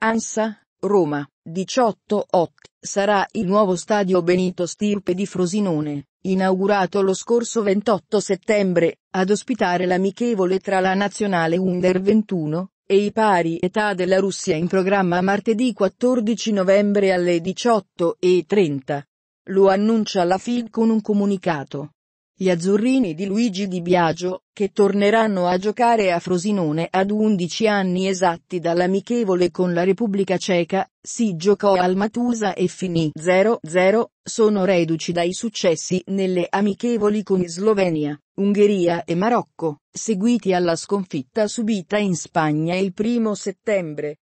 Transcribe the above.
Ansa, Roma, 18 8. Sarà il nuovo stadio Benito Stirpe di Frosinone, inaugurato lo scorso 28 settembre, ad ospitare l'amichevole tra la nazionale Under 21 e i pari età della Russia in programma martedì 14 novembre alle 18.30. Lo annuncia la FIL con un comunicato gli azzurrini di Luigi Di Biagio, che torneranno a giocare a Frosinone ad 11 anni esatti dall'amichevole con la Repubblica Ceca, si giocò al Matusa e finì 0-0, sono reduci dai successi nelle amichevoli con Slovenia, Ungheria e Marocco, seguiti alla sconfitta subita in Spagna il primo settembre.